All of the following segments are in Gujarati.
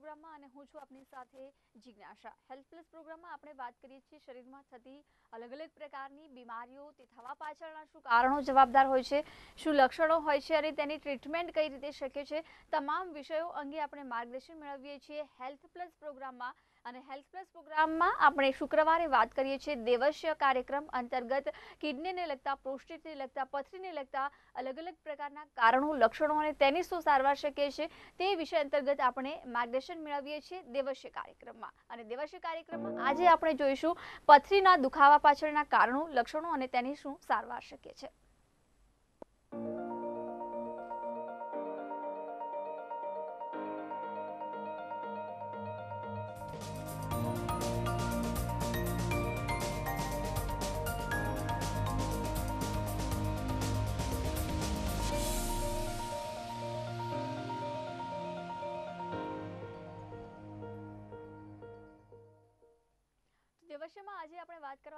પ્રોગ્રામમાં અને હું છું આપની સાથે જિજ્ઞાસા હેલ્થ પ્લસ પ્રોગ્રામમાં આપણે વાત કરીએ છીએ શરીરમાં થતી અલગ અલગ પ્રકારની બીમારીઓ તે થવા પાછળના શું કારણો જવાબદાર હોય છે શું લક્ષણો હોય છે અને તેની ટ્રીટમેન્ટ કઈ રીતે શક્ય છે તમામ વિષયો અંગે આપણે માર્ગદર્શન મેળવીએ છીએ હેલ્થ પ્લસ પ્રોગ્રામમાં અને હેલ્થ પ્લસ પ્રોગ્રામમાં આપણે શુક્રવારે વાત કરીએ છીએ દેવસ્ય કાર્યક્રમ અંતર્ગત કિડનીને લગતા પ્રોસ્ટેટને લગતા પથરીને લગતા અલગ અલગ પ્રકારના કારણો લક્ષણો અને તેની શું સારવાર શકે છે તે વિષય અંતર્ગત આપણે માર્ગદર્શન મેળવીએ છીએ દેવસ્ય કાર્યક્રમમાં અને દેવસ્ય કાર્યક્રમમાં આજે આપણે જોઈશું પથરીના દુખાવા પાછળના કારણો લક્ષણો અને તેની શું સારવાર શકે છે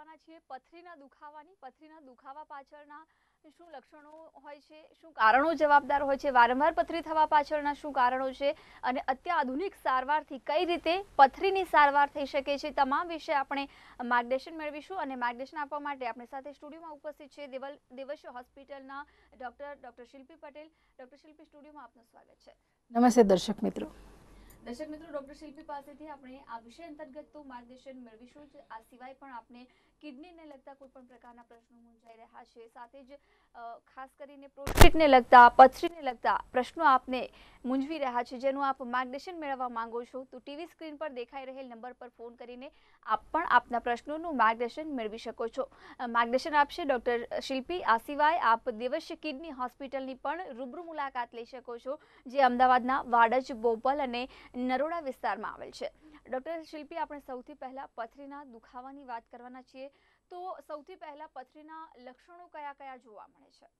કરવાના છીએ પથરીના દુખાવાની પથરીના દુખાવા પાછળના શું લક્ષણો હોય છે શું કારણો જવાબદાર હોય છે વારંવાર પથરી થવા પાછળના શું કારણો છે અને અત્યાધુનિક સારવારથી કઈ રીતે પથરીની સારવાર થઈ શકે છે તમામ વિશે આપણે માર્ગદર્શન મેળવીશું અને માર્ગદર્શન આપવા માટે આપણે સાથે સ્ટુડિયોમાં ઉપસ્થિત છે દેવલ દેવશ હોસ્પિટલના doctor doctor Shilpi Patel doctor Shilpi સ્ટુડિયોમાં આપનું સ્વાગત છે નમસ્તે દર્શક મિત્રો દર્શક મિત્રો ડોક્ટર શિલ્પી પાસેથી આપણે આ વિષય અંતર્ગત તો માર્ગદર્શન મેળવીશું આ સિવાય પણ આપણે કિડનીને લગતા કોઈ પણ પ્રકારના પ્રશ્નો મૂંઝાઈ રહ્યા છે સાથે જ ખાસ કરીને પ્રોસ્ટેટને લગતા પથરીને લગતા પ્રશ્નો આપને મૂંઝવી રહ્યા છે જેનું આપ માર્ગદર્શન મેળવવા માંગો છો તો ટીવી સ્ક્રીન પર દેખાઈ રહેલ નંબર પર ફોન કરીને આપ પણ આપના પ્રશ્નોનું માર્ગદર્શન મેળવી શકો છો માર્ગદર્શન આપશે ડૉક્ટર શિલ્પી આ સિવાય આપ દેવશ્ય કિડની હોસ્પિટલની પણ રૂબરૂ મુલાકાત લઈ શકો છો જે અમદાવાદના વાડજ બોપલ અને નરોડા વિસ્તારમાં આવેલ છે ડૉક્ટર શિલ્પી આપણે સૌથી પહેલાં પથરીના દુખાવાની વાત કરવાના છીએ તો સૌથી પહેલાં પથરીના લક્ષણો કયા કયા જોવા મળે છે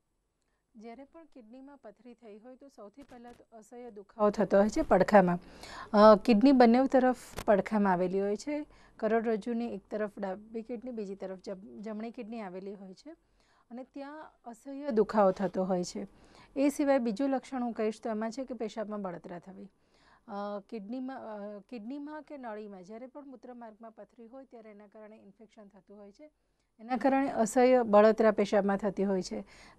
જ્યારે પણ કિડનીમાં પથરી થઈ હોય તો સૌથી પહેલાં તો અસહ્ય દુખાવો થતો હોય છે પડખામાં કિડની બંને તરફ પડખામાં આવેલી હોય છે કરોડરજ્જુની એક તરફ ડાબી કિડની બીજી તરફ જમણી કિડની આવેલી હોય છે અને ત્યાં અસહ્ય દુખાવો થતો હોય છે એ સિવાય બીજું લક્ષણ હું કહીશ તો એમાં છે કે પેશાબમાં બળતરા થવી કિડનીમાં કિડનીમાં કે નળીમાં જ્યારે પણ મૂત્રમાર્ગમાં પથરી હોય ત્યારે એના કારણે ઇન્ફેક્શન થતું હોય છે એના કારણે અસહ્ય બળતરા પેશાબમાં થતી હોય છે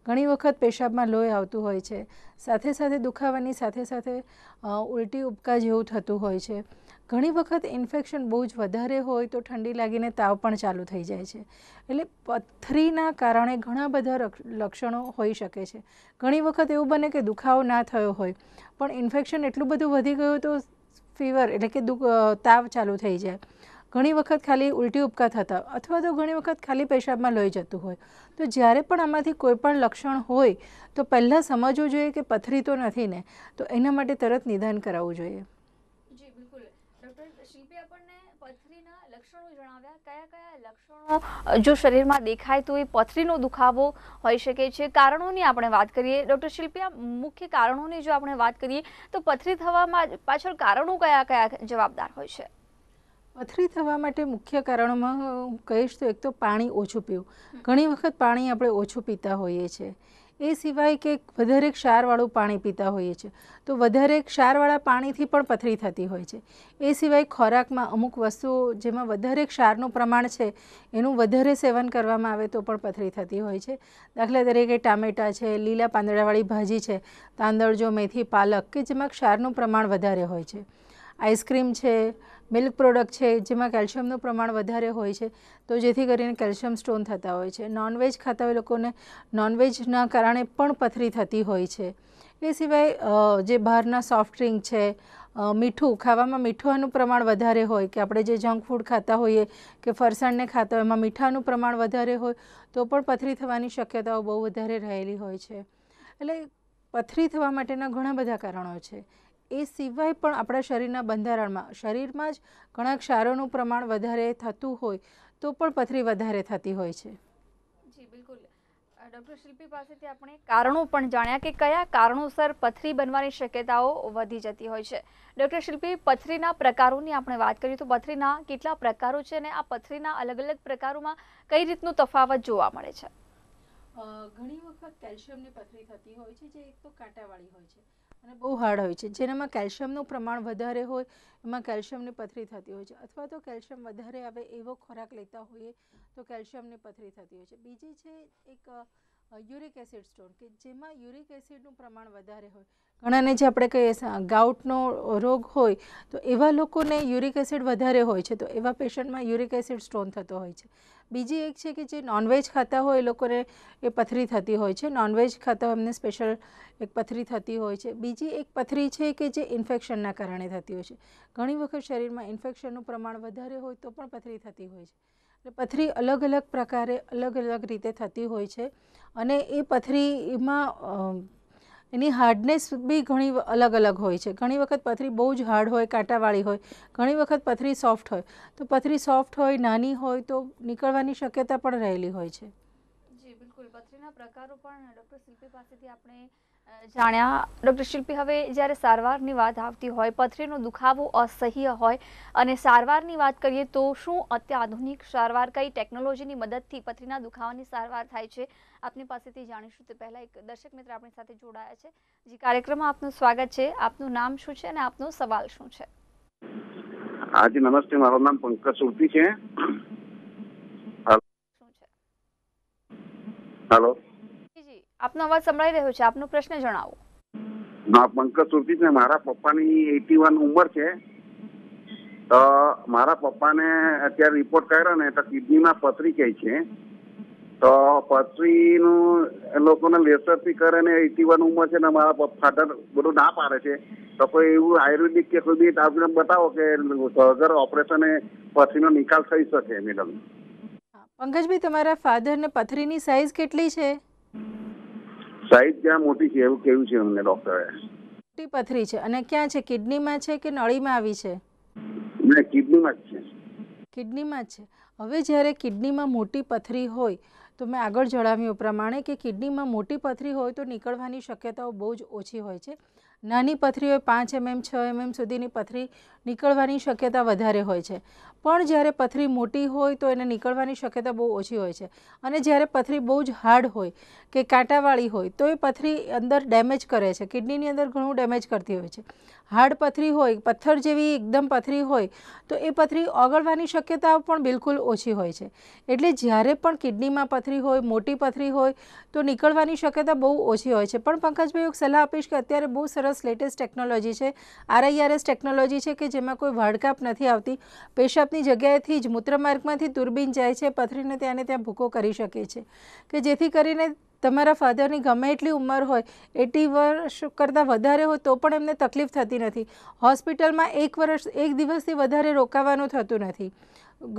ઘણી વખત પેશાબમાં લોહી આવતું હોય છે સાથે સાથે દુખાવાની સાથે સાથે ઉલટી ઉબકા જેવું થતું હોય છે ઘણી વખત ઇન્ફેક્શન બહુ જ વધારે હોય તો ઠંડી લાગીને તાવ પણ ચાલુ થઈ જાય છે એટલે પથરીના કારણે ઘણા બધા લક્ષણો હોઈ શકે છે ઘણી વખત એવું બને કે દુખાવો ના થયો હોય પણ ઇન્ફેક્શન એટલું બધું વધી ગયું તો ફીવર એટલે કે તાવ ચાલુ થઈ જાય ઘણી વખત ખાલી ઉલટી ઉપકા થતા અથવા તો ઘણી વખત ખાલી પેશાબમાં લઈ જતું હોય તો જ્યારે પણ આમાંથી કોઈ પણ લક્ષણ હોય તો પહેલાં સમજવું જોઈએ કે પથરી તો નથી ને તો એના માટે તરત નિદાન કરાવવું જોઈએ જી બિલકુલ શિલ્પી આપણને પથરીના લક્ષણો જણાવ્યા કયા કયા લક્ષણો જો શરીરમાં દેખાય તો એ પથરીનો દુખાવો હોઈ શકે છે કારણોની આપણે વાત કરીએ ડૉક્ટર શિલ્પી મુખ્ય કારણોની જો આપણે વાત કરીએ તો પથરી થવામાં પાછળ કારણો કયા કયા જવાબદાર હોય છે પથરી થવા માટે મુખ્ય કારણોમાં હું કહીશ તો એક તો પાણી ઓછું પીવું ઘણી વખત પાણી આપણે ઓછું પીતા હોઈએ છીએ એ સિવાય કે વધારે ક્ષારવાળું પાણી પીતા હોઈએ છીએ તો વધારે ક્ષારવાળા પાણીથી પણ પથરી થતી હોય છે એ સિવાય ખોરાકમાં અમુક વસ્તુઓ જેમાં વધારે ક્ષારનું પ્રમાણ છે એનું વધારે સેવન કરવામાં આવે તો પણ પથરી થતી હોય છે દાખલા તરીકે ટામેટા છે લીલા પાંદડાવાળી ભાજી છે તાંદળજો મેથી પાલક કે જેમાં ક્ષારનું પ્રમાણ વધારે હોય છે આઈસ્ક્રીમ છે મિલ્ક પ્રોડક્ટ છે જેમાં કેલ્શિયમનું પ્રમાણ વધારે હોય છે તો જેથી કરીને કેલ્શિયમ સ્ટોન થતા હોય છે નોનવેજ ખાતા હોય લોકોને નોનવેજના કારણે પણ પથરી થતી હોય છે એ સિવાય જે બહારના સોફ્ટ ડ્રિંક છે મીઠું ખાવામાં મીઠાનું પ્રમાણ વધારે હોય કે આપણે જે જંક ફૂડ ખાતા હોઈએ કે ફરસાણને ખાતા હોય એમાં મીઠાનું પ્રમાણ વધારે હોય તો પણ પથરી થવાની શક્યતાઓ બહુ વધારે રહેલી હોય છે એટલે પથરી થવા માટેના ઘણા બધા કારણો છે એ સિવાય પણ આપણા શરીરના બંધારણમાં શરીરમાં જ ઘણા ક્ષારોનું પ્રમાણ વધારે થતું હોય તો પણ પથરી વધારે થતી હોય છે જી બિલકુલ ડૉક્ટર શિલ્પી પાસેથી આપણે કારણો પણ જાણ્યા કે કયા કારણોસર પથરી બનવાની શક્યતાઓ વધી જતી હોય છે ડૉક્ટર શિલ્પી પથરીના પ્રકારોની આપણે વાત કરીએ તો પથરીના કેટલા પ્રકારો છે અને આ પથરીના અલગ અલગ પ્રકારોમાં કઈ રીતનું તફાવત જોવા મળે છે ઘણી વખત કેલ્શિયમની પથરી થતી હોય છે જે એક તો કાંટાવાળી હોય છે અને બહુ હાર્ડ હોય છે જેનામાં કેલ્શિયમનું પ્રમાણ વધારે હોય એમાં કેલ્શિયમની પથરી થતી હોય છે અથવા તો કેલ્શિયમ વધારે આવે એવો ખોરાક લેતા હોઈએ તો કેલ્શિયમની પથરી થતી હોય છે બીજી છે એક યુરિક એસિડ સ્ટોન કે જેમાં યુરિક એસિડનું પ્રમાણ વધારે હોય ઘણાને જે આપણે કહીએ ગાઉટનો રોગ હોય તો એવા લોકોને યુરિક એસિડ વધારે હોય છે તો એવા પેશન્ટમાં યુરિક એસિડ સ્ટોન થતો હોય છે બીજી એક છે કે જે નોનવેજ ખાતા હોય એ લોકોને એ પથરી થતી હોય છે નોનવેજ ખાતા હોય એમને સ્પેશિયલ એક પથરી થતી હોય છે બીજી એક પથરી છે કે જે ઇન્ફેક્શનના કારણે થતી હોય છે ઘણી વખત શરીરમાં ઇન્ફેક્શનનું પ્રમાણ વધારે હોય તો પણ પથરી થતી હોય છે એટલે પથરી અલગ અલગ પ્રકારે અલગ અલગ રીતે થતી હોય છે અને એ પથરીમાં એની હાર્ડનેસ બી ઘણી અલગ અલગ હોય છે ઘણી વખત પથરી બહુ જ હાર્ડ હોય કાંટાવાળી હોય ઘણી વખત પથરી સોફ્ટ હોય તો પથરી સોફ્ટ હોય નાની હોય તો નીકળવાની શક્યતા પણ રહેલી હોય છે જી બિલકુલ પથરીના પ્રકારો પણ ડૉક્ટર શિલ્પી પાસેથી આપણે જાણ્યા ડૉક્ટર શિલ્પી હવે જ્યારે સારવારની વાત આવતી હોય પથરીનો દુખાવો અસહ્ય હોય અને સારવારની વાત કરીએ તો શું અત્યાધુનિક સારવાર કઈ ટેકનોલોજીની મદદથી પથરીના દુખાવાની સારવાર થાય છે આપની પાસેથી જાણીશું તે પહેલાં એક દર્શક મિત્ર આપણી સાથે જોડાયા છે જે કાર્યક્રમમાં આપનું સ્વાગત છે આપનું નામ શું છે અને આપનો સવાલ શું છે હાજી નમસ્તે મારું નામ પંકજ સુરતી છે હેલો આપનો અવાજ સંભળાઈ રહ્યો છે આપનો પ્રશ્ન જણાવો હા પંકજ સુરતી છે મારા પપ્પાની એટી વન ઉંમર છે તો મારા પપ્પાને અત્યારે રિપોર્ટ કર્યો ને તો કિડનીમાં પથરી કહે છે તો પથરીનું લોકોને લેસરથી કરે ને એટી વન ઉંમર છે ને મારા ફાધર બધું ના પાડે છે તો કોઈ એવું આયુર્વેદિક કે કોઈ બી ટાબ્લેટ બતાવો કે વગર ઓપરેશને પથરીનો નિકાલ થઈ શકે મેડમ પંકજભાઈ તમારા ફાધર ને પથરીની સાઈઝ કેટલી છે સાઈઝ ત્યાં મોટી છે એવું કહ્યું છે અમને ડોક્ટરે મોટી પથરી છે અને ક્યાં છે કિડનીમાં છે કે નળીમાં આવી છે ને કિડનીમાં જ છે કિડનીમાં જ છે હવે જ્યારે કિડનીમાં મોટી પથરી હોય તો મેં આગળ જણાવ્યું પ્રમાણે કે કિડનીમાં મોટી પથરી હોય તો નીકળવાની શક્યતાઓ બહુ જ ઓછી હોય છે નાની પથરી હોય પાંચ એમએમ છ એમએમ સુધીની પથરી નીકળવાની શક્યતા વધારે હોય છે પણ જ્યારે પથરી મોટી હોય તો એને નીકળવાની શક્યતા બહુ ઓછી હોય છે અને જ્યારે પથરી બહુ જ હાર્ડ હોય કે કાંટાવાળી હોય તો એ પથરી અંદર ડેમેજ કરે છે કિડનીની અંદર ઘણું ડેમેજ કરતી હોય છે હાર્ડ પથરી હોય પથ્થર જેવી એકદમ પથરી હોય તો એ પથરી ઓગળવાની શક્યતા પણ બિલકુલ ઓછી હોય છે એટલે જ્યારે પણ કિડનીમાં પથરી હોય મોટી પથરી હોય તો નીકળવાની શક્યતા બહુ ઓછી હોય છે પણ પંકજભાઈ એક સલાહ આપીશ કે અત્યારે બહુ સરસ લેટેસ્ટ ટેકનોલોજી છે આરઆઈઆરએસ ટેકનોલોજી છે કે જેમાં કોઈ વાડકાપ નથી આવતી પેશાબની જગ્યાએથી જ મૂત્રમાર્ગમાંથી દૂરબીન જાય છે પથરીને ત્યાંને ત્યાં ભૂકો કરી શકે છે કે જેથી કરીને તમારા ફાધરની ગમે એટલી ઉંમર હોય એટી વર્ષ કરતાં વધારે હોય તો પણ એમને તકલીફ થતી નથી હોસ્પિટલમાં એક વર્ષ એક દિવસથી વધારે રોકાવાનું થતું નથી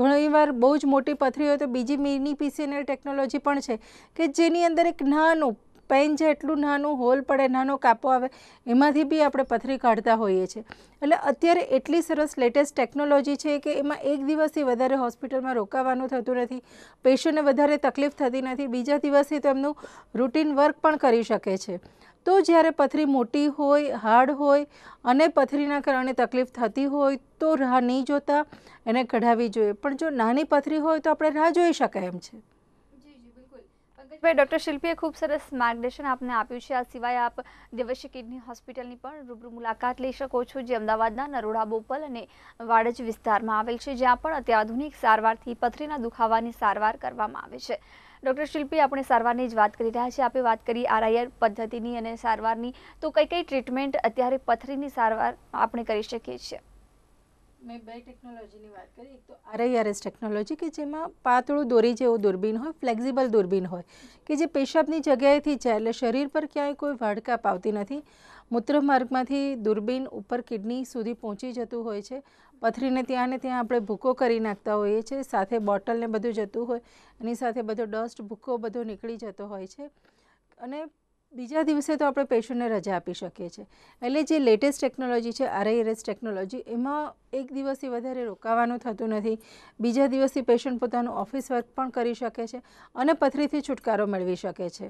ઘણીવાર બહુ જ મોટી પથરી હોય તો બીજી મિની પીસીએનએલ ટેકનોલોજી પણ છે કે જેની અંદર એક નાનું પેન જે એટલું નાનું હોલ પડે નાનો કાપો આવે એમાંથી બી આપણે પથરી કાઢતા હોઈએ છીએ એટલે અત્યારે એટલી સરસ લેટેસ્ટ ટેકનોલોજી છે કે એમાં એક દિવસથી વધારે હોસ્પિટલમાં રોકાવાનું થતું નથી પેશન્ટને વધારે તકલીફ થતી નથી બીજા દિવસથી તેમનું રૂટીન વર્ક પણ કરી શકે છે તો જ્યારે પથરી મોટી હોય હાર્ડ હોય અને પથરીના કારણે તકલીફ થતી હોય તો રાહ નહીં જોતા એને કઢાવી જોઈએ પણ જો નાની પથરી હોય તો આપણે રાહ જોઈ શકાય એમ છે ભાઈ ડૉક્ટર શિલ્પીએ ખૂબ સરસ માર્ગદર્શન આપને આપ્યું છે આ સિવાય આપ દેવશ્ય કિડની હોસ્પિટલની પણ રૂબરૂ મુલાકાત લઈ શકો છો જે અમદાવાદના નરોડા બોપલ અને વાડજ વિસ્તારમાં આવેલ છે જ્યાં પણ અત્યાધુનિક સારવારથી પથરીના દુખાવાની સારવાર કરવામાં આવે છે ડૉક્ટર શિલ્પી આપણે સારવારની જ વાત કરી રહ્યા છીએ આપણે વાત કરી આરઆઈઆર પદ્ધતિની અને સારવારની તો કઈ કઈ ટ્રીટમેન્ટ અત્યારે પથરીની સારવાર આપણે કરી શકીએ છીએ મેં બે ટેકનોલોજીની વાત કરી એક તો આરઆઈઆરએસ ટેકનોલોજી કે જેમાં પાતળું દોરી જેવું દૂરબીન હોય ફ્લેક્ઝિબલ દૂરબીન હોય કે જે પેશાબની જગ્યાએથી જાય એટલે શરીર પર ક્યાંય કોઈ વાડકા પાવતી નથી મૂત્રમાર્ગમાંથી દૂરબીન ઉપર કિડની સુધી પહોંચી જતું હોય છે પથરીને ત્યાં ને ત્યાં આપણે ભૂકો કરી નાખતા હોઈએ છીએ સાથે બોટલને બધું જતું હોય એની સાથે બધો ડસ્ટ ભૂકો બધો નીકળી જતો હોય છે અને બીજા દિવસે તો આપણે પેશન્ટને રજા આપી શકીએ છીએ એટલે જે લેટેસ્ટ ટેકનોલોજી છે આરઆઈઆરએસ ટેકનોલોજી એમાં એક દિવસથી વધારે રોકાવાનું થતું નથી બીજા દિવસથી પેશન્ટ પોતાનું ઓફિસ વર્ક પણ કરી શકે છે અને પથરીથી છુટકારો મેળવી શકે છે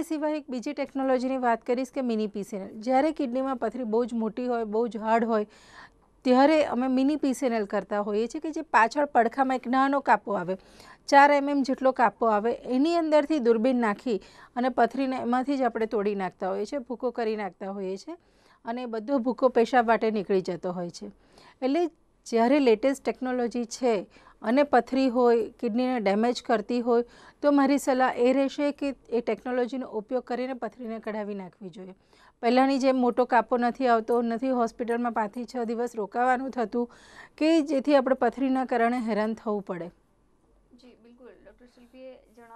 એ સિવાય એક બીજી ટેકનોલોજીની વાત કરીશ કે મિની પીસીએનએલ જ્યારે કિડનીમાં પથરી બહુ જ મોટી હોય બહુ જ હાર્ડ હોય ત્યારે અમે મિની પીસીએનએલ કરતા હોઈએ છીએ કે જે પાછળ પડખામાં એક નાનો કાપો આવે ચાર એમએમ જેટલો કાપો આવે એની અંદરથી દૂરબીન નાખી અને પથરીને એમાંથી જ આપણે તોડી નાખતા હોઈએ છીએ ભૂકો કરી નાખતા હોઈએ છીએ અને બધો ભૂકો પેશાબ માટે નીકળી જતો હોય છે એટલે જ્યારે લેટેસ્ટ ટેકનોલોજી છે અને પથરી હોય કિડનીને ડેમેજ કરતી હોય તો મારી સલાહ એ રહેશે કે એ ટેકનોલોજીનો ઉપયોગ કરીને પથરીને કઢાવી નાખવી જોઈએ પહેલાંની જેમ મોટો કાપો નથી આવતો નથી હોસ્પિટલમાં પાંચથી છ દિવસ રોકાવાનું થતું કે જેથી આપણે પથરીના કારણે હેરાન થવું પડે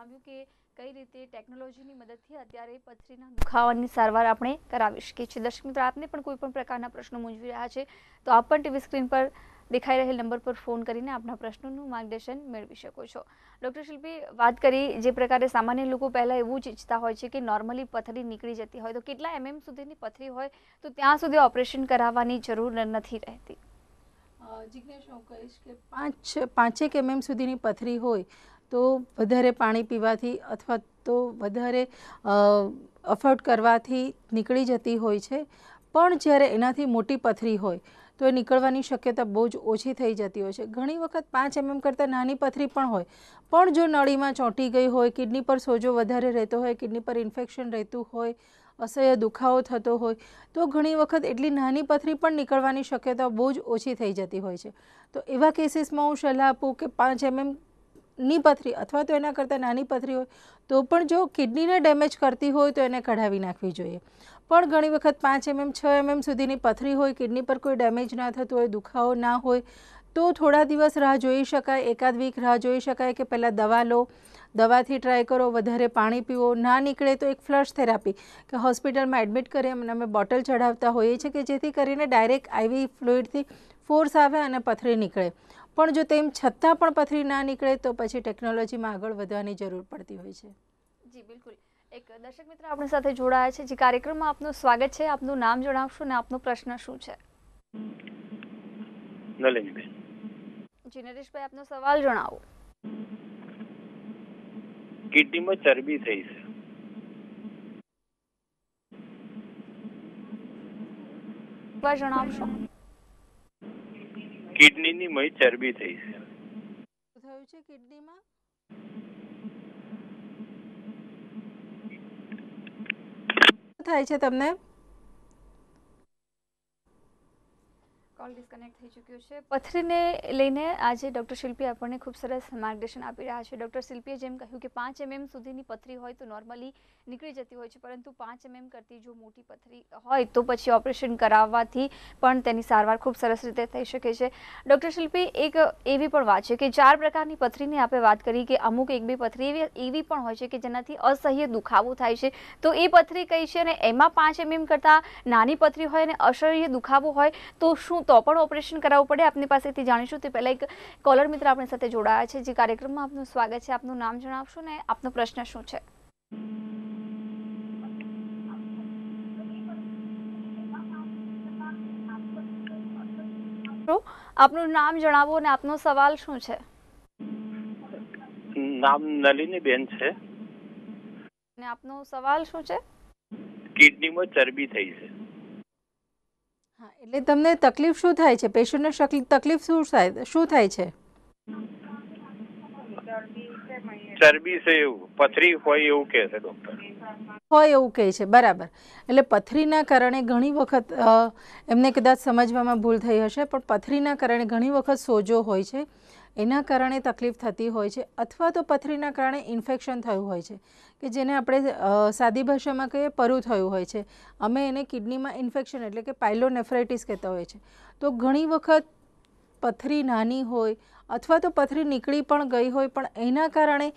જણાવ્યું કે કઈ રીતે ટેકનોલોજીની મદદથી અત્યારે પથરીના દુખાવાની સારવાર આપણે કરાવી શકીએ છીએ દર્શક મિત્રો આપને પણ કોઈ પણ પ્રકારના પ્રશ્નો મૂંઝવી રહ્યા છે તો આપ પણ ટીવી સ્ક્રીન પર દેખાઈ રહેલ નંબર પર ફોન કરીને આપના પ્રશ્નોનું માર્ગદર્શન મેળવી શકો છો ડૉક્ટર શિલ્પી વાત કરી જે પ્રકારે સામાન્ય લોકો પહેલાં એવું જ ઈચ્છતા હોય છે કે નોર્મલી પથરી નીકળી જતી હોય તો કેટલા એમએમ સુધીની પથરી હોય તો ત્યાં સુધી ઓપરેશન કરાવવાની જરૂર નથી રહેતી જિજ્ઞેશ હું કહીશ કે પાંચ પાંચેક એમએમ સુધીની પથરી હોય તો વધારે પાણી પીવાથી અથવા તો વધારે અફર્ટ કરવાથી નીકળી જતી હોય છે પણ જ્યારે એનાથી મોટી પથરી હોય તો એ નીકળવાની શક્યતા બહુ જ ઓછી થઈ જતી હોય છે ઘણી વખત પાંચ એમએમ કરતાં નાની પથરી પણ હોય પણ જો નળીમાં ચોંટી ગઈ હોય કિડની પર સોજો વધારે રહેતો હોય કિડની પર ઇન્ફેક્શન રહેતું હોય અસહ્ય દુખાવો થતો હોય તો ઘણી વખત એટલી નાની પથરી પણ નીકળવાની શક્યતા બહુ જ ઓછી થઈ જતી હોય છે તો એવા કેસીસમાં હું સલાહ આપું કે પાંચ એમએમ ની પથરી અથવા તો એના કરતાં નાની પથરી હોય તો પણ જો કિડનીને ડેમેજ કરતી હોય તો એને કઢાવી નાખવી જોઈએ પણ ઘણી વખત પાંચ એમએમ છ એમએમ સુધીની પથરી હોય કિડની પર કોઈ ડેમેજ ના થતું હોય દુખાવો ના હોય તો થોડા દિવસ રાહ જોઈ શકાય એકાદ વીક રાહ જોઈ શકાય કે પહેલાં દવા લો દવાથી ટ્રાય કરો વધારે પાણી પીવો ના નીકળે તો એક ફ્લશ થેરાપી કે હોસ્પિટલમાં એડમિટ કરી અમે બોટલ ચઢાવતા હોઈએ છીએ કે જેથી કરીને ડાયરેક્ટ આઈવી ફ્લુઇડથી ફોર્સ આવે અને પથરી નીકળે પણ જો તેમ છતાં પણ પથરી ના નીકળે તો પછી ટેકનોલોજીમાં આગળ વધવાની જરૂર પડતી હોય છે જી બિલકુલ એક દર્શક મિત્ર આપણી સાથે જોડાયા છે જે કાર્યક્રમમાં આપનું સ્વાગત છે આપનું નામ જણાવશો અને આપનો પ્રશ્ન શું છે નલિનીબેન જી નરેશભાઈ આપનો સવાલ જણાવો કિડનીમાં ચરબી થઈ છે જણાવશો કિડની ની મય ચરબી થઈ છે થયું છે થાય છે તમને કોલ ડિસ્કનેક્ટ થઈ ચૂક્યો છે પથરીને લઈને આજે ડૉક્ટર શિલ્પી આપણને ખૂબ સરસ માર્ગદર્શન આપી રહ્યા છે ડૉક્ટર શિલ્પીએ જેમ કહ્યું કે પાંચ એમએમ સુધીની પથરી હોય તો નોર્મલી નીકળી જતી હોય છે પરંતુ પાંચ એમએમ કરતી જો મોટી પથરી હોય તો પછી ઓપરેશન કરાવવાથી પણ તેની સારવાર ખૂબ સરસ રીતે થઈ શકે છે ડૉક્ટર શિલ્પી એક એવી પણ વાત છે કે ચાર પ્રકારની પથરીની આપણે વાત કરી કે અમુક એક બે પથરી એવી એવી પણ હોય છે કે જેનાથી અસહ્ય દુખાવો થાય છે તો એ પથરી કઈ છે અને એમાં પાંચ એમએમ કરતાં નાની પથરી હોય અને અસહ્ય દુખાવો હોય તો શું તો તો પણ ઓપરેશન કરાવવું પડે આપની પાસેથી જાણીશું તે પહેલાં એક કોલર મિત્ર આપણી સાથે જોડાયા છે જે કાર્યક્રમમાં આપનું સ્વાગત છે આપનું નામ જણાવશો ને આપનો પ્રશ્ન શું છે આપનું નામ જણાવો અને આપનો સવાલ શું છે નામ નલિની બેન છે અને આપનો સવાલ શું છે કિડનીમાં ચરબી થઈ છે હા એટલે તમને તકલીફ શું થાય છે પેશન્ટને તકલીફ શું થાય શું થાય છે ચરબી છે એવું પથરી હોય એવું કહે છે ડોક્ટર હોય એવું કહે છે બરાબર એટલે પથરીના કારણે ઘણી વખત એમને કદાચ સમજવામાં ભૂલ થઈ હશે પણ પથરીના કારણે ઘણી વખત સોજો હોય છે એના કારણે તકલીફ થતી હોય છે અથવા તો પથરીના કારણે ઇન્ફેક્શન થયું હોય છે કે જેને આપણે સાદી ભાષામાં કહીએ પરું થયું હોય છે અમે એને કિડનીમાં ઇન્ફેક્શન એટલે કે પાયલોનેફ્રાઇટિસ કહેતા હોય છે તો ઘણી વખત પથરી નાની હોય અથવા તો પથરી નીકળી પણ ગઈ હોય પણ એના કારણે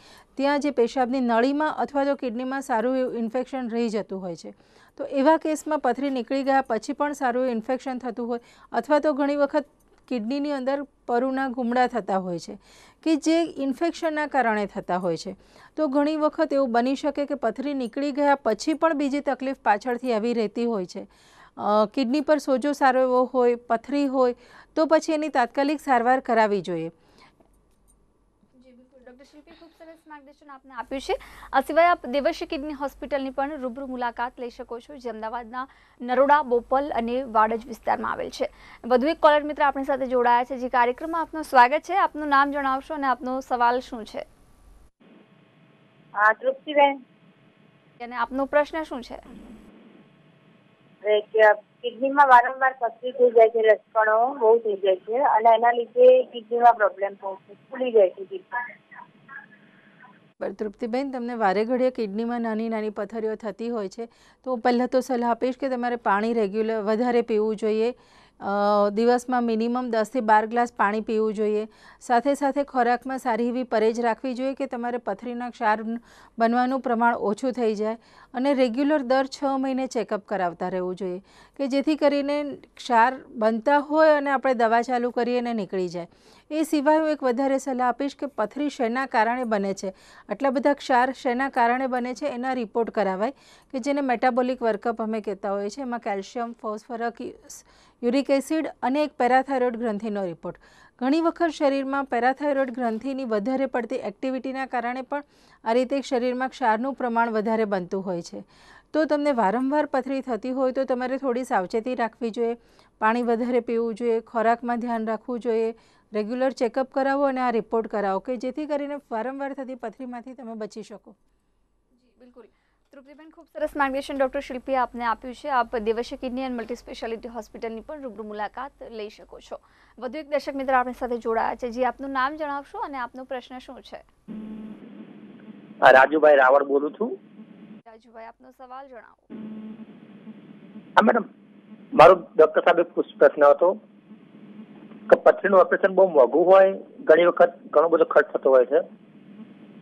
ત્યાં જે પેશાબની નળીમાં અથવા તો કિડનીમાં સારું એવું ઇન્ફેક્શન રહી જતું હોય છે તો એવા કેસમાં પથરી નીકળી ગયા પછી પણ સારું ઇન્ફેક્શન થતું હોય અથવા તો ઘણી વખત કિડનીની અંદર પરુના ગુમડા થતા હોય છે કે જે ઇન્ફેક્શનના કારણે થતા હોય છે તો ઘણી વખત એવું બની શકે કે પથરી નીકળી ગયા પછી પણ બીજી તકલીફ પાછળથી આવી રહેતી હોય છે કિડની પર સોજો સારો એવો હોય પથરી હોય તો પછી એની તાત્કાલિક સારવાર કરાવી જોઈએ ચોક્કસ માર્ગદર્શન આપને આપ્યું છે આ સિવાય આપ દેવશ્રી કિડની હોસ્પિટલની પણ રૂબરૂ મુલાકાત લઈ શકો છો જે અમદાવાદના નરોડા બોપલ અને વાડજ વિસ્તારમાં આવેલ છે વધુ એક કોલર મિત્ર આપણી સાથે જોડાયા છે જે કાર્યક્રમમાં આપનું સ્વાગત છે આપનું નામ જણાવશો અને આપનો સવાલ શું છે તૃપ્તિબેન અને આપનો પ્રશ્ન શું છે કિડનીમાં વારંવાર પથરી થઈ જાય છે રસકણો બહુ થઈ જાય છે અને એના લીધે કિડનીમાં પ્રોબ્લેમ થાય છે ફૂલી જાય છે કિડની બરાબર તૃપ્તિબેન તમને વારે ઘડીએ કિડનીમાં નાની નાની પથરીઓ થતી હોય છે તો પહેલાં તો સલાહ આપીશ કે તમારે પાણી રેગ્યુલર વધારે પીવું જોઈએ દિવસમાં મિનિમમ દસથી બાર ગ્લાસ પાણી પીવું જોઈએ સાથે સાથે ખોરાકમાં સારી એવી પરેજ રાખવી જોઈએ કે તમારે પથરીના ક્ષાર બનવાનું પ્રમાણ ઓછું થઈ જાય અને રેગ્યુલર દર છ મહિને ચેકઅપ કરાવતા રહેવું જોઈએ કે જેથી કરીને ક્ષાર બનતા હોય અને આપણે દવા ચાલુ કરીએ અને નીકળી જાય એ સિવાય હું એક વધારે સલાહ આપીશ કે પથરી શેના કારણે બને છે આટલા બધા ક્ષાર શેના કારણે બને છે એના રિપોર્ટ કરાવાય કે જેને મેટાબોલિક વર્કઅપ અમે કહેતા હોઈએ છીએ એમાં કેલ્શિયમ ફોસ્ફરસ યુરિક એસિડ અને એક પેરાથાઇરોઇડ ગ્રંથિનો રિપોર્ટ ઘણી વખત શરીરમાં પેરાથાઇરોઇડ ગ્રંથિની વધારે પડતી એક્ટિવિટીના કારણે પણ આ રીતે શરીરમાં ક્ષારનું પ્રમાણ વધારે બનતું હોય છે તો તમને વારંવાર પથરી થતી હોય તો તમારે થોડી સાવચેતી રાખવી જોઈએ પાણી વધારે પીવું જોઈએ ખોરાકમાં ધ્યાન રાખવું જોઈએ રેગ્યુલર ચેકઅપ કરાવો અને આ રિપોર્ટ કરાવો કે જેથી કરીને વારંવાર થતી પથરીમાંથી તમે બચી શકો બિલકુલ તૃપ્તિબેન ખૂબ સરસ માર્ગદર્શન ડૉક્ટર શિલ્પીએ આપને આપ્યું છે આપ દેવશિક કિડની એન્ડ મલ્ટી સ્પેશિયાલિટી હોસ્પિટલની પણ રૂબરૂ મુલાકાત લઈ શકો છો વધુ એક દર્શક મિત્ર આપણી સાથે જોડાયા છે જે આપનું નામ જણાવશો અને આપનો પ્રશ્ન શું છે રાજુભાઈ રાવળ બોલું છું રાજુભાઈ આપનો સવાલ જણાવો હા મેડમ મારો ડોક્ટર સાહેબ એક પ્રશ્ન હતો કે પથરીનું ઓપરેશન બહુ મોંઘું હોય ઘણી વખત ઘણો બધો ખર્ચ થતો હોય છે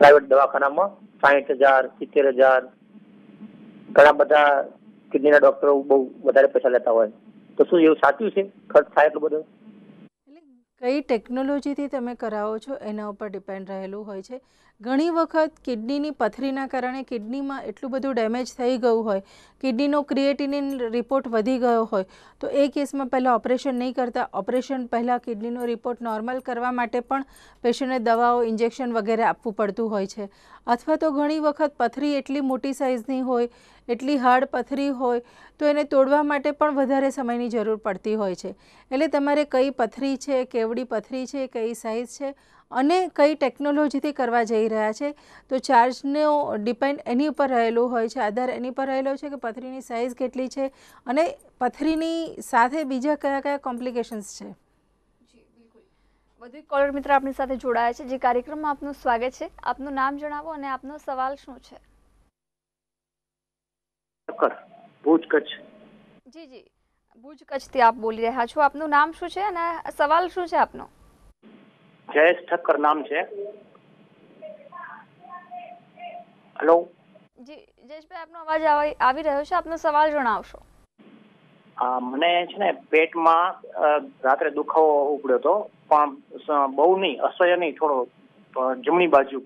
પ્રાઇવેટ દવાખાનામાં સાહીઠ હજાર સિત્તેર હજાર ઘણા બધા કિડનીના ડોક્ટરો બહુ વધારે પૈસા લેતા હોય તો શું એવું સાચું છે ખર્ચ થાય એટલો બધો કઈ ટેકનોલોજીથી તમે કરાવો છો એના ઉપર ડિપેન્ડ રહેલું હોય છે ઘણી વખત કિડનીની પથરીના કારણે કિડનીમાં એટલું બધું ડેમેજ થઈ ગયું હોય કિડનીનો ક્રિએટિનિન રિપોર્ટ વધી ગયો હોય તો એ કેસમાં પહેલાં ઓપરેશન નહીં કરતા ઓપરેશન પહેલાં કિડનીનો રિપોર્ટ નોર્મલ કરવા માટે પણ પેશન્ટને દવાઓ ઇન્જેક્શન વગેરે આપવું પડતું હોય છે અથવા તો ઘણી વખત પથરી એટલી મોટી સાઇઝની હોય એટલી હાર્ડ પથરી હોય તો એને તોડવા માટે પણ વધારે સમયની જરૂર પડતી હોય છે એટલે તમારે કઈ પથરી છે કેવડી પથરી છે કઈ સાઇઝ છે અને કઈ ટેકનોલોજીથી કરવા જઈ રહ્યા છે તો ચાર્જનો ડિપેન્ડ એની ઉપર રહેલું હોય છે આધાર એની પર રહેલો છે કે પથરીની સાઇઝ કેટલી છે અને પથરીની સાથે બીજા કયા કયા કોમ્પ્લિકેશન્સ છે વધુ કોલર મિત્ર આપણી સાથે જોડાયા છે જે કાર્યક્રમમાં આપનું સ્વાગત છે આપનું નામ જણાવો અને આપનો સવાલ શું છે ભુજ કચ્છ જી જી ભુજ કચ્છથી આપ બોલી રહ્યા છો આપનું નામ શું છે અને સવાલ શું છે આપનો જયેશ ઠક્કર નામ છે હેલો જી જયેશભાઈ આપનો અવાજ આવી રહ્યો છે આપનો સવાલ જણાવશો હા મને છે ને પેટમાં રાત્રે દુખાવો ઉપડ્યો હતો પણ બહુ નહીં અસહ્ય નહીં થોડો જમણી બાજુ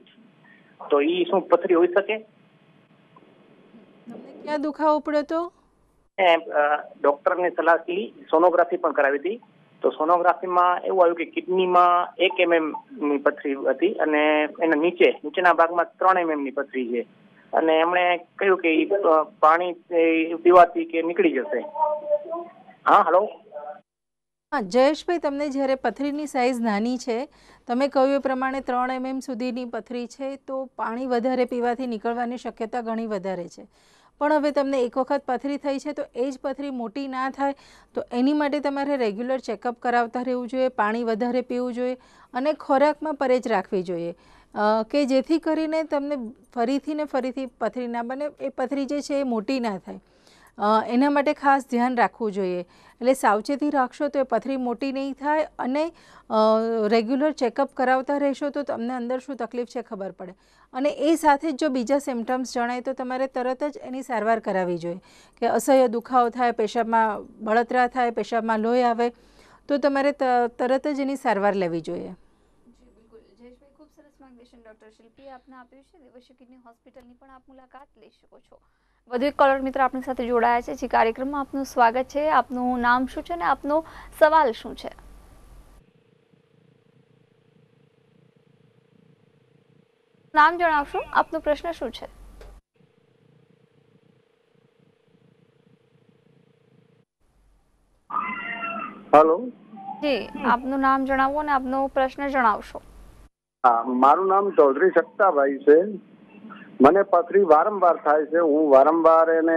તો ઈ શું પથરી હોઈ શકે ક્યાં દુખાવો ઉપડ્યો હતો ડોક્ટરની સલાહથી સોનોગ્રાફી પણ કરાવી હતી તો સોનોગ્રાફીમાં એવું આવ્યું કે કિડનીમાં એક એમએમ ની પથરી હતી અને એના નીચે નીચેના ભાગમાં ત્રણ એમએમ ની પથરી છે અને એમણે કહ્યું કે પાણી પીવાથી કે નીકળી જશે હા હલો હા જયેશભાઈ તમને જ્યારે પથરીની સાઇઝ નાની છે તમે કહ્યું એ પ્રમાણે ત્રણ એમએમ સુધીની પથરી છે તો પાણી વધારે પીવાથી નીકળવાની શક્યતા ઘણી વધારે છે પણ હવે તમને એક વખત પથરી થઈ છે તો એ જ પથરી મોટી ના થાય તો એની માટે તમારે રેગ્યુલર ચેકઅપ કરાવતા રહેવું જોઈએ પાણી વધારે પીવું જોઈએ અને ખોરાકમાં પરેજ રાખવી જોઈએ કે જેથી કરીને તમને ફરીથી ને ફરીથી પથરી ના બને એ પથરી જે છે એ મોટી ના થાય એના માટે ખાસ ધ્યાન રાખવું જોઈએ એટલે સાવચેતી રાખશો તો એ પથરી મોટી નહીં થાય અને રેગ્યુલર ચેકઅપ કરાવતા રહેશો તો તમને અંદર શું તકલીફ છે ખબર પડે અને એ સાથે જ જો બીજા સિમ્ટમ્સ જણાય તો તમારે તરત જ એની સારવાર કરાવવી જોઈએ કે અસહ્ય દુખાવો થાય પેશાબમાં બળતરા થાય પેશાબમાં લોહી આવે તો તમારે તરત જ એની સારવાર લેવી જોઈએ ખૂબ સરસ માર્ગદર્શન આપ્યું છે દિવસે કિડની હોસ્પિટલની પણ આપ મુલાકાત લઈ શકો છો વધુ એક કોલર મિત્ર આપણી સાથે જોડાયા છે જે કાર્યક્રમમાં આપનું સ્વાગત છે આપનું નામ શું છે અને આપનો સવાલ શું છે નામ જણાવશો આપનો પ્રશ્ન શું છે હેલો જી આપનું નામ જણાવો અને આપનો પ્રશ્ન જણાવશો મારું નામ ચૌધરી સત્તાભાઈ છે મને પથરી વારંવાર થાય છે હું વારંવાર એને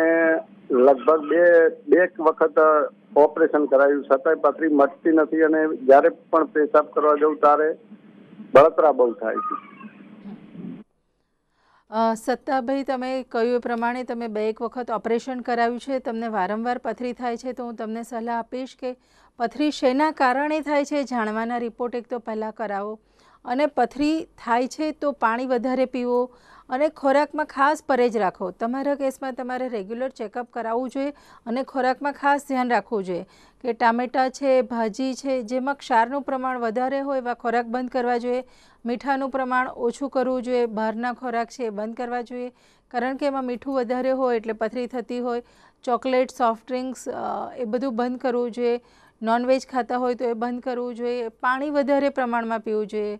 લગભગ બે બે વખત ઓપરેશન કરાયું છતાંય પથરી મટતી નથી અને જ્યારે પણ પેશાબ કરવા જઉં ત્યારે બળતરા બહુ થાય છે સત્તાભાઈ તમે કહ્યું એ પ્રમાણે તમે બે એક વખત ઓપરેશન કરાવ્યું છે તમને વારંવાર પથરી થાય છે તો હું તમને સલાહ આપીશ કે પથરી શેના કારણે થાય છે જાણવાના રિપોર્ટ એક તો પહેલાં કરાવો અને પથરી થાય છે તો પાણી વધારે પીવો અને ખોરાકમાં ખાસ પરેજ રાખો તમારા કેસમાં તમારે રેગ્યુલર ચેકઅપ કરાવવું જોઈએ અને ખોરાકમાં ખાસ ધ્યાન રાખવું જોઈએ કે ટામેટાં છે ભાજી છે જેમાં ક્ષારનું પ્રમાણ વધારે હોય એવા ખોરાક બંધ કરવા જોઈએ મીઠાનું પ્રમાણ ઓછું કરવું જોઈએ બહારના ખોરાક છે એ બંધ કરવા જોઈએ કારણ કે એમાં મીઠું વધારે હોય એટલે પથરી થતી હોય ચોકલેટ સોફ્ટ ડ્રિંક્સ એ બધું બંધ કરવું જોઈએ નોનવેજ ખાતા હોય તો એ બંધ કરવું જોઈએ પાણી વધારે પ્રમાણમાં પીવું જોઈએ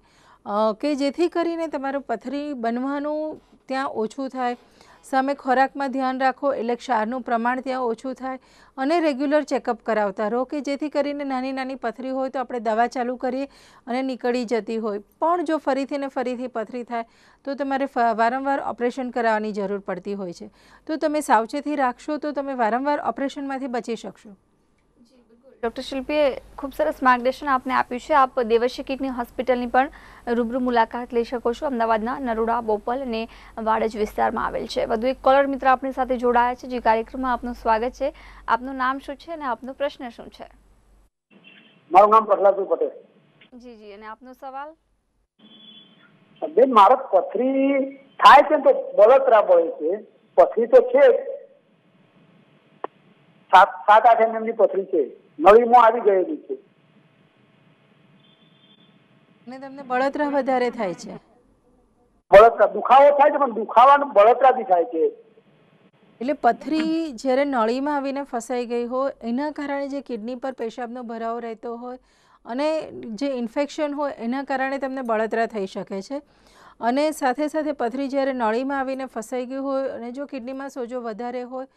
કે જેથી કરીને તમારું પથરી બનવાનું ત્યાં ઓછું થાય સામે ખોરાકમાં ધ્યાન રાખો એટલે ક્ષારનું પ્રમાણ ત્યાં ઓછું થાય અને રેગ્યુલર ચેકઅપ કરાવતા રહો કે જેથી કરીને નાની નાની પથરી હોય તો આપણે દવા ચાલુ કરીએ અને નીકળી જતી હોય પણ જો ફરીથી ને ફરીથી પથરી થાય તો તમારે વારંવાર ઓપરેશન કરાવવાની જરૂર પડતી હોય છે તો તમે સાવચેતી રાખશો તો તમે વારંવાર ઓપરેશનમાંથી બચી શકશો ડૉક્ટર શિલ્પીએ ખૂબ સરસ માર્ગદર્શન આપને આપ્યું છે આપ દેવશી કિડની હોસ્પિટલની પણ રૂબરૂ મુલાકાત લઈ શકો છો અમદાવાદના નરોડા બોપલ અને વાડજ વિસ્તારમાં આવેલ છે વધુ એક કોલર મિત્ર આપની સાથે જોડાયા છે જે કાર્યક્રમમાં આપનું સ્વાગત છે આપનું નામ શું છે અને આપનો પ્રશ્ન શું છે મારું નામ પ્રહલાદભાઈ પટેલ જી જી અને આપનો સવાલ બેન મારો પથરી થાય છે તો બળતરા પડે છે પથરી તો છે સાત સાત આઠ એમએમની પથરી છે નળીમાં આવી ગયેલી છે તમને બળતરા આવીને ફસાઈ ગઈ હોય એના કારણે જે કિડની પર પેશાબનો ભરાવો રહેતો હોય અને જે ઇન્ફેક્શન હોય એના કારણે તમને બળતરા થઈ શકે છે અને સાથે સાથે પથરી જ્યારે નળીમાં આવીને ફસાઈ ગઈ હોય અને જો કિડનીમાં સોજો વધારે હોય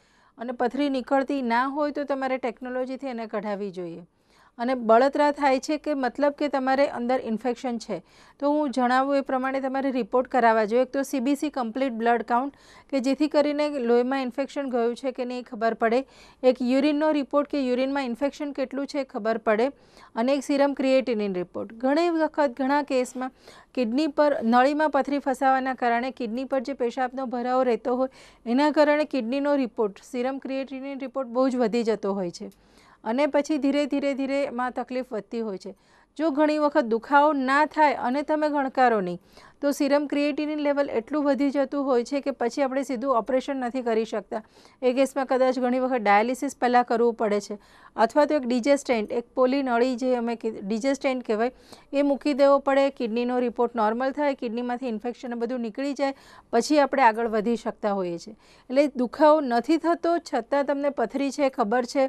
અને પથરી નીકળતી ના હોય તો તમારે ટેકનોલોજીથી એને કઢાવવી જોઈએ અને બળતરા થાય છે કે મતલબ કે તમારે અંદર ઇન્ફેક્શન છે તો હું જણાવું એ પ્રમાણે તમારે રિપોર્ટ કરાવવા જોઈએ એક તો સીબીસી કમ્પ્લીટ બ્લડ કાઉન્ટ કે જેથી કરીને લોહીમાં ઇન્ફેક્શન ગયું છે કે નહીં ખબર પડે એક યુરિનનો રિપોર્ટ કે યુરિનમાં ઇન્ફેક્શન કેટલું છે ખબર પડે અને એક સિરમ ક્રિએટિનિન રિપોર્ટ ઘણી વખત ઘણા કેસમાં કિડની પર નળીમાં પથરી ફસાવાના કારણે કિડની પર જે પેશાબનો ભરાવો રહેતો હોય એના કારણે કિડનીનો રિપોર્ટ સિરમ ક્રિએટિનિન રિપોર્ટ બહુ જ વધી જતો હોય છે અને પછી ધીરે ધીરે ધીરે એમાં તકલીફ વધતી હોય છે જો ઘણી વખત દુખાવો ના થાય અને તમે ગણકારો નહીં તો સિરમ ક્રિએટિનિન લેવલ એટલું વધી જતું હોય છે કે પછી આપણે સીધું ઓપરેશન નથી કરી શકતા એ કેસમાં કદાચ ઘણી વખત ડાયાલિસિસ પહેલાં કરવું પડે છે અથવા તો એક ડિજેસ્ટેન્ટ એક પોલી નળી જે અમે ડિજેસ્ટેન્ટ કહેવાય એ મૂકી દેવો પડે કિડનીનો રિપોર્ટ નોર્મલ થાય કિડનીમાંથી ઇન્ફેક્શન બધું નીકળી જાય પછી આપણે આગળ વધી શકતા હોઈએ છીએ એટલે દુખાવો નથી થતો છતાં તમને પથરી છે ખબર છે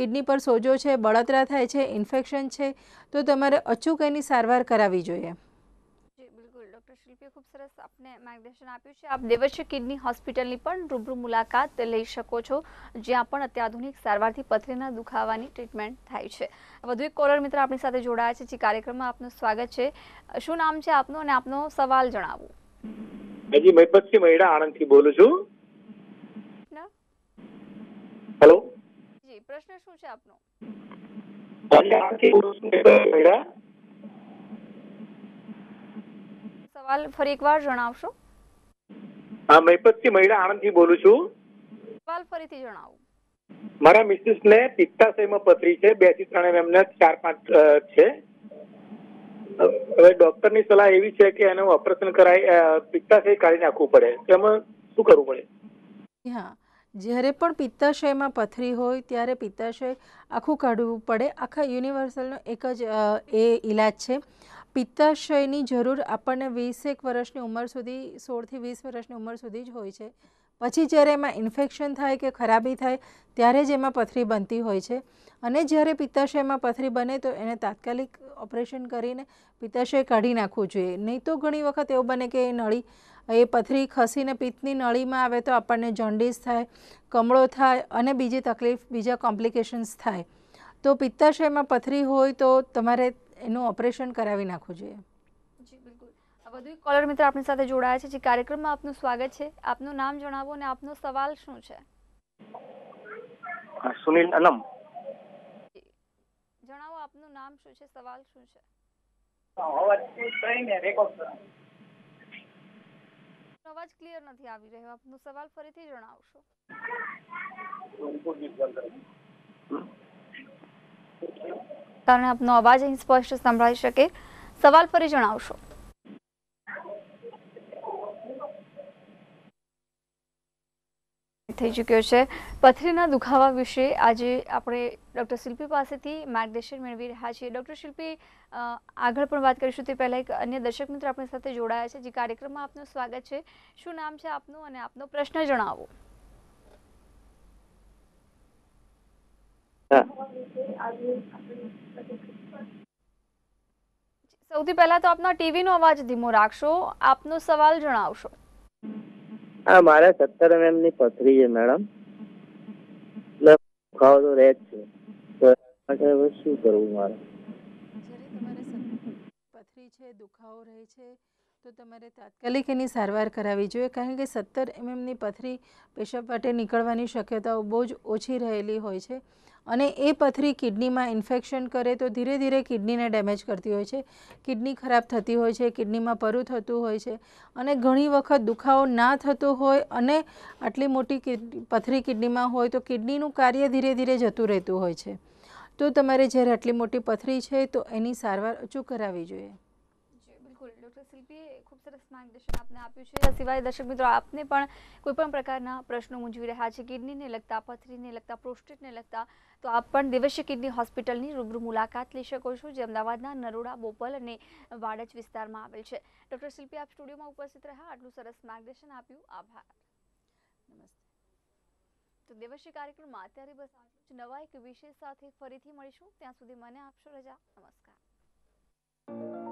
કિડની પર સોજો છે બળતરા થાય છે ઇન્ફેક્શન છે તો તમારે અચૂક એની સારવાર કરાવવી જોઈએ શિલ્પીએ ખૂબ સરસ આપને માર્ગદર્શન આપ્યું છે આપ દેવશ્ય કિડની હોસ્પિટલની પણ રૂબરૂ મુલાકાત લઈ શકો છો જ્યાં પણ અત્યાધુનિક સારવારથી પથરીના દુખાવાની ટ્રીટમેન્ટ થાય છે વધુ એક કોલર મિત્ર આપણી સાથે જોડાયા છે જે કાર્યક્રમમાં આપનું સ્વાગત છે શું નામ છે આપનું અને આપનો સવાલ જણાવો હાજી મહિપતસિંહ મહિડા આણંદથી બોલું છું હેલો જી પ્રશ્ન શું છે આપનો હાજી આણંદથી મહિડા સવાલ ફરી એકવાર જણાવશો હા મહિપતથી મહિલા આણંદથી બોલું છું સવાલ ફરીથી જણાવો મારા મિસિસ ને પિત્તાશયમાં પથરી છે બે થી ત્રણ એમને ચાર પાંચ છે હવે ડોક્ટર ની સલાહ એવી છે કે એનું ઓપરેશન કરાય પિત્તાશય કાઢી નાખવું પડે તો એમાં શું કરવું પડે હા જ્યારે પણ પિત્તાશયમાં પથરી હોય ત્યારે પિત્તાશય આખું કાઢવું પડે આખા યુનિવર્સલનો એક જ એ ઇલાજ છે પિત્તાશયની જરૂર આપણને વીસેક વર્ષની ઉંમર સુધી સોળથી વીસ વર્ષની ઉંમર સુધી જ હોય છે પછી જ્યારે એમાં ઇન્ફેક્શન થાય કે ખરાબી થાય ત્યારે જ એમાં પથરી બનતી હોય છે અને જ્યારે પિત્તાશયમાં પથરી બને તો એને તાત્કાલિક ઓપરેશન કરીને પિત્તાશય કાઢી નાખવું જોઈએ નહીં તો ઘણી વખત એવું બને કે એ નળી એ પથરી ખસીને પિત્તની નળીમાં આવે તો આપણને જોન્ડિસ થાય કમળો થાય અને બીજી તકલીફ બીજા કોમ્પ્લિકેશન્સ થાય તો પિત્તાશયમાં પથરી હોય તો તમારે એનું ઓપરેશન કરાવી નાખવું જોઈએ બિલકુલ વધુ એક કોલર મિત્ર આપણી સાથે જોડાયા છે જે કાર્યક્રમમાં આપનું સ્વાગત છે આપનું નામ જણાવો અને આપનો સવાલ શું છે સુનિલ અનમ જણાવો આપનું નામ શું છે સવાલ શું છે અવાજ ક્લિયર નથી આવી રહ્યો આપનો સવાલ ફરીથી જણાવશો કારણે આપનો અવાજ અહીં સ્પષ્ટ સંભળાઈ શકે સવાલ ફરી જણાવશો થઈ ચૂક્યો છે પથરીના દુખાવા વિશે આજે આપણે ડોક્ટર શિલ્પી પાસેથી માર્ગદર્શન મેળવી રહ્યા છીએ ડૉક્ટર શિલ્પી આગળ પણ વાત કરીશું તે પહેલાં એક અન્ય દર્શક મિત્ર આપણી સાથે જોડાયા છે જે કાર્યક્રમમાં આપનું સ્વાગત છે શું નામ છે આપનું અને આપનો પ્રશ્ન જણાવો સૌથી પહેલા તો આપનો ટીવી નો અવાજ ધીમો રાખશો આપનો સવાલ જણાવશો હા મારે સત્તર એમએમ ની પથરી છે મેડમ દુખાવો તો રહે જ છે માટે શું કરવું મારે તમારે પથરી છે દુખાવો રહે છે તો તમારે તાત્કાલિક એની સારવાર કરાવવી જોઈએ કારણ કે સત્તર એમ ની પથરી પેશાબ માટે નીકળવાની શક્યતાઓ બહુ જ ઓછી રહેલી હોય છે અને એ પથરી કિડનીમાં ઇન્ફેક્શન કરે તો ધીરે ધીરે કિડનીને ડેમેજ કરતી હોય છે કિડની ખરાબ થતી હોય છે કિડનીમાં પરું થતું હોય છે અને ઘણી વખત દુખાવો ના થતો હોય અને આટલી મોટી પથરી કિડનીમાં હોય તો કિડનીનું કાર્ય ધીરે ધીરે જતું રહેતું હોય છે તો તમારે જ્યારે આટલી મોટી પથરી છે તો એની સારવાર અચૂક કરાવવી જોઈએ બિલકુલ ડૉક્ટર શિલ્પીએ ખૂબ સરસ માર્ગદર્શન આપને આપ્યું છે આ સિવાય દર્શક મિત્રો આપને પણ કોઈપણ પ્રકારના પ્રશ્નો મૂંઝવી રહ્યા છે કિડનીને લગતા પથરીને લગતા પ્રોસ્ટેટને લગતા તો આપ પણ દિવ્ય કિડની હોસ્પિટલની રૂબરૂ મુલાકાત લઈ શકો છો જે અમદાવાદના નરોડા બોપલ અને વાડજ વિસ્તારમાં આવેલ છે ડૉક્ટર શિલ્પી આપ સ્ટુડિયોમાં ઉપસ્થિત રહ્યા આટલું સરસ માર્ગદર્શન આપ્યું આભાર નમસ્તે તો દેવશ્રી કાર્યક્રમમાં અત્યારે બસ આટલું જ નવા એક વિશેષ સાથે ફરીથી મળીશું ત્યાં સુધી મને આપશો રજા નમસ્કાર